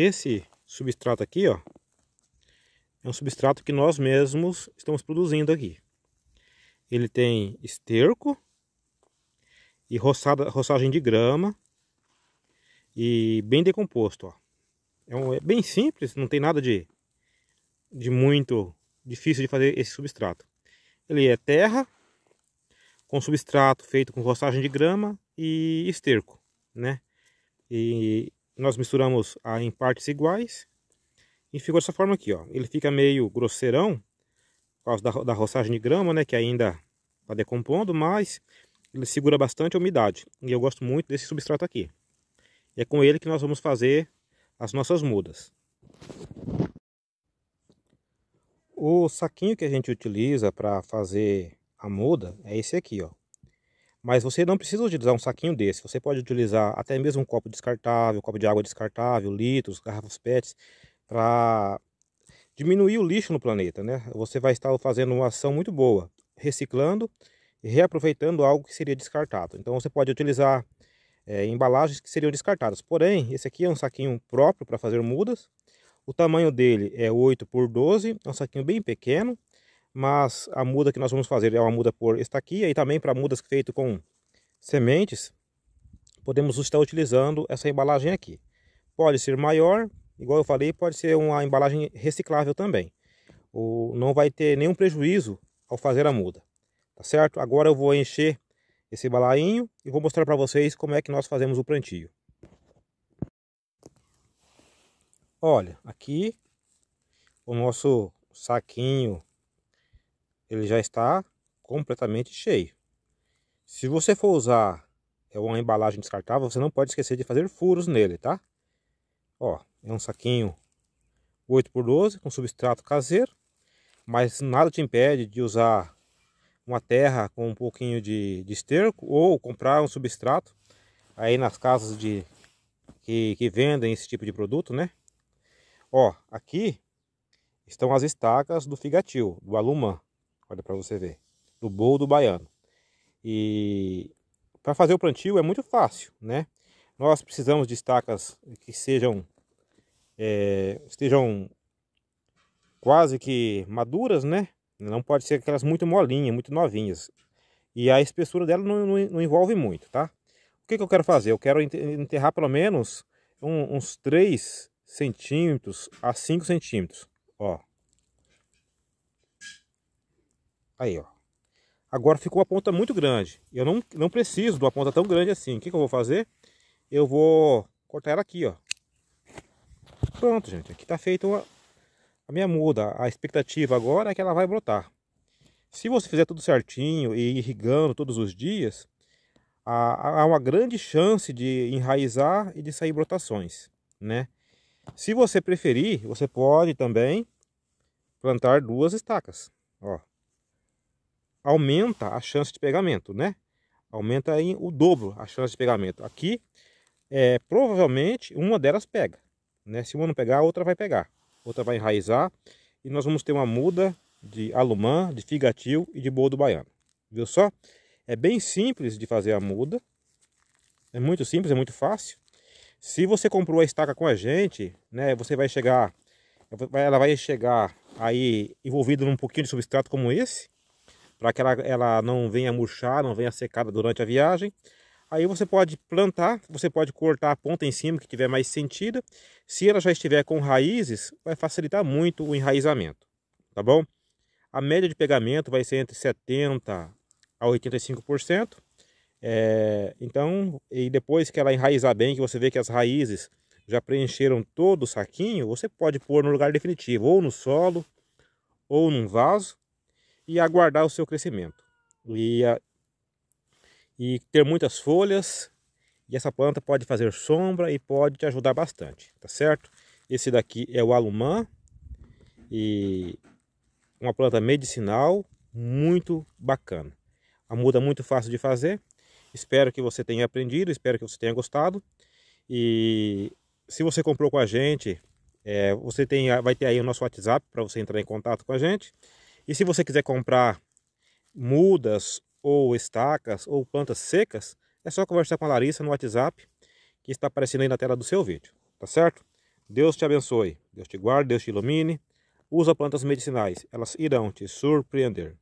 Esse substrato aqui, ó, é um substrato que nós mesmos estamos produzindo aqui. Ele tem esterco e roçada, roçagem de grama e bem decomposto, ó. É, um, é bem simples, não tem nada de, de muito difícil de fazer esse substrato. Ele é terra com substrato feito com roçagem de grama e esterco, né? E nós misturamos a em partes iguais e ficou dessa forma aqui, ó. Ele fica meio grosseirão por causa da, da roçagem de grama, né, que ainda está decompondo, mas ele segura bastante a umidade e eu gosto muito desse substrato aqui. E é com ele que nós vamos fazer as nossas mudas. O saquinho que a gente utiliza para fazer a muda é esse aqui, ó. Mas você não precisa utilizar um saquinho desse. Você pode utilizar até mesmo um copo descartável, um copo de água descartável, litros, garrafas PETs, para diminuir o lixo no planeta, né? Você vai estar fazendo uma ação muito boa, reciclando e reaproveitando algo que seria descartado. Então você pode utilizar é, embalagens que seriam descartadas. Porém, esse aqui é um saquinho próprio para fazer mudas. O tamanho dele é 8 por 12, é um saquinho bem pequeno mas a muda que nós vamos fazer é uma muda por estaquia e também para mudas feitas com sementes, podemos estar utilizando essa embalagem aqui. Pode ser maior, igual eu falei, pode ser uma embalagem reciclável também. O, não vai ter nenhum prejuízo ao fazer a muda, tá certo? Agora eu vou encher esse balainho e vou mostrar para vocês como é que nós fazemos o plantio. Olha, aqui o nosso saquinho ele já está completamente cheio. Se você for usar é uma embalagem descartável, você não pode esquecer de fazer furos nele, tá? Ó, é um saquinho 8 por 12 com substrato caseiro, mas nada te impede de usar uma terra com um pouquinho de, de esterco ou comprar um substrato aí nas casas de que, que vendem esse tipo de produto, né? Ó, aqui estão as estacas do figatil, do alumã. Olha para você ver. Do bolo do baiano. E para fazer o plantio é muito fácil, né? Nós precisamos de estacas que sejam é, estejam quase que maduras, né? Não pode ser aquelas muito molinhas, muito novinhas. E a espessura dela não, não, não envolve muito, tá? O que, que eu quero fazer? Eu quero enterrar pelo menos um, uns 3 centímetros a 5 centímetros, ó. Aí, ó. Agora ficou a ponta muito grande. Eu não, não preciso de uma ponta tão grande assim. O que, que eu vou fazer? Eu vou cortar ela aqui, ó. Pronto, gente. Aqui tá feita uma, a minha muda. A expectativa agora é que ela vai brotar. Se você fizer tudo certinho e irrigando todos os dias, há, há uma grande chance de enraizar e de sair brotações, né? Se você preferir, você pode também plantar duas estacas, ó aumenta a chance de pegamento, né? Aumenta em o dobro a chance de pegamento. Aqui, é, provavelmente, uma delas pega. Né? Se uma não pegar, a outra vai pegar. Outra vai enraizar. E nós vamos ter uma muda de alumã, de figatil e de boa do baiano. Viu só? É bem simples de fazer a muda. É muito simples, é muito fácil. Se você comprou a estaca com a gente, né? Você vai chegar... Ela vai chegar aí envolvida num pouquinho de substrato como esse para que ela, ela não venha murchar, não venha secada durante a viagem. Aí você pode plantar, você pode cortar a ponta em cima que tiver mais sentida. Se ela já estiver com raízes, vai facilitar muito o enraizamento, tá bom? A média de pegamento vai ser entre 70% a 85%. É, então, e depois que ela enraizar bem, que você vê que as raízes já preencheram todo o saquinho, você pode pôr no lugar definitivo, ou no solo, ou num vaso, e aguardar o seu crescimento. E, ah, e ter muitas folhas, e essa planta pode fazer sombra e pode te ajudar bastante, tá certo? Esse daqui é o alumã, e uma planta medicinal muito bacana. A muda muito fácil de fazer. Espero que você tenha aprendido, espero que você tenha gostado. E se você comprou com a gente, é, você tem, vai ter aí o nosso WhatsApp para você entrar em contato com a gente. E se você quiser comprar mudas ou estacas ou plantas secas, é só conversar com a Larissa no WhatsApp que está aparecendo aí na tela do seu vídeo, tá certo? Deus te abençoe, Deus te guarde, Deus te ilumine. Usa plantas medicinais, elas irão te surpreender.